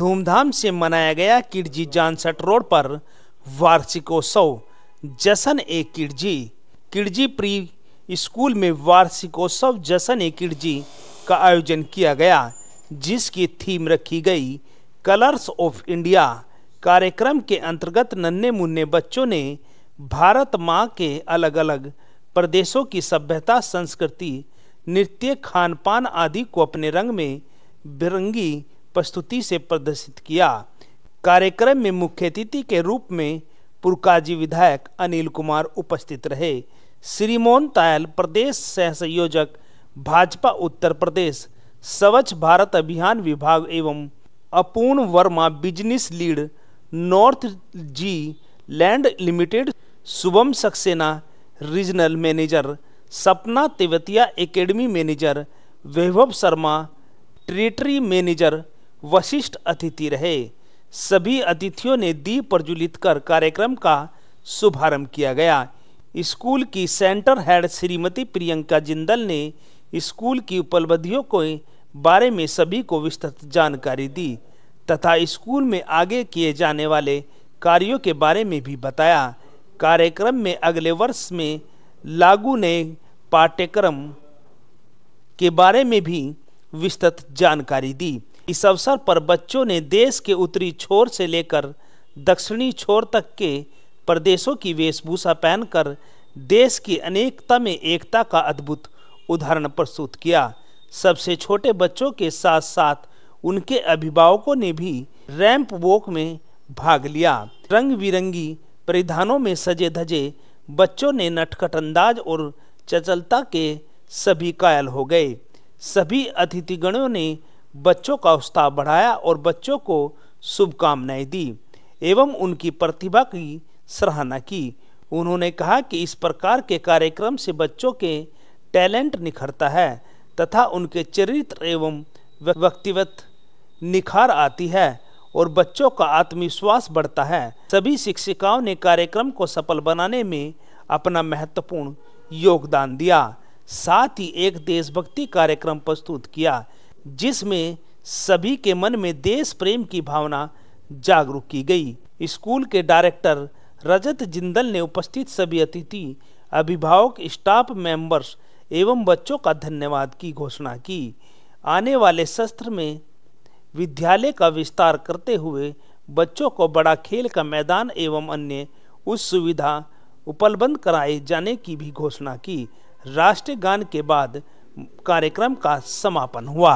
धूमधाम से मनाया गया किरजी जानसठ रोड पर वार्षिकोत्सव जसन ए किरजी किरजी प्री स्कूल में वार्षिकोत्सव जसन ए किरजी का आयोजन किया गया जिसकी थीम रखी गई कलर्स ऑफ इंडिया कार्यक्रम के अंतर्गत नन्हे मुन्ने बच्चों ने भारत माँ के अलग अलग प्रदेशों की सभ्यता संस्कृति नृत्य खान पान आदि को अपने रंग में बिरंगी प्रस्तुति से प्रदर्शित किया कार्यक्रम में मुख्य अतिथि के रूप में पुरकाजी विधायक अनिल कुमार उपस्थित रहे श्रीमोहन तायल प्रदेश सह संयोजक भाजपा उत्तर प्रदेश स्वच्छ भारत अभियान विभाग एवं Apurn Verma business lead north G land limited Shubham Saxena regional manager Sapna Tewatia academy manager Vaibhav Sharma territory manager Vashishtha अतिथि रहे सभी अतिथियों ने दीप प्रज्वलित कर कार्यक्रम का शुभारंभ किया गया स्कूल की सेंटर हेड श्रीमती प्रियंका जिंदल ने स्कूल की उपलब्धियों के बारे में सभी को विस्तृत जानकारी दी तथा स्कूल में आगे किए जाने वाले कार्यों के बारे में भी बताया कार्यक्रम में अगले वर्ष में लागू नए पाठ्यक्रम के बारे में भी विस्तृत जानकारी दी इस अवसर पर बच्चों ने देश के उत्तरी छोर से लेकर दक्षिणी छोर तक के प्रदेशों की वेशभूषा पहनकर देश की अनेकता में एकता का अद्भुत उदाहरण प्रस्तुत किया सबसे छोटे बच्चों के साथ साथ उनके अभिभावकों ने भी रैंप वॉक में भाग लिया रंग बिरंगी परिधानों में सजे धजे बच्चों ने नटखट अंदाज और चचलता के सभी कायल हो गए सभी अतिथिगणों ने बच्चों का उत्साह बढ़ाया और बच्चों को शुभकामनाएं दी एवं उनकी प्रतिभा की सराहना की उन्होंने कहा कि इस प्रकार के कार्यक्रम से बच्चों के टैलेंट निखरता है तथा उनके चरित्र एवं व्यक्तिगत निखार आती है और बच्चों का आत्मविश्वास बढ़ता है सभी शिक्षिकाओं ने कार्यक्रम को सफल बनाने में अपना महत्वपूर्ण योगदान दिया साथ ही एक देशभक्ति कार्यक्रम प्रस्तुत किया जिसमें सभी के मन में देश प्रेम की भावना जागरूक की गई स्कूल के डायरेक्टर रजत जिंदल ने उपस्थित सभी अतिथि अभिभावक स्टाफ मेंबर्स एवं बच्चों का धन्यवाद की घोषणा की आने वाले सत्र में विद्यालय का विस्तार करते हुए बच्चों को बड़ा खेल का मैदान एवं अन्य उस सुविधा उपलब्ध कराए जाने की भी घोषणा की राष्ट्रीय गान के बाद कार्यक्रम का समापन हुआ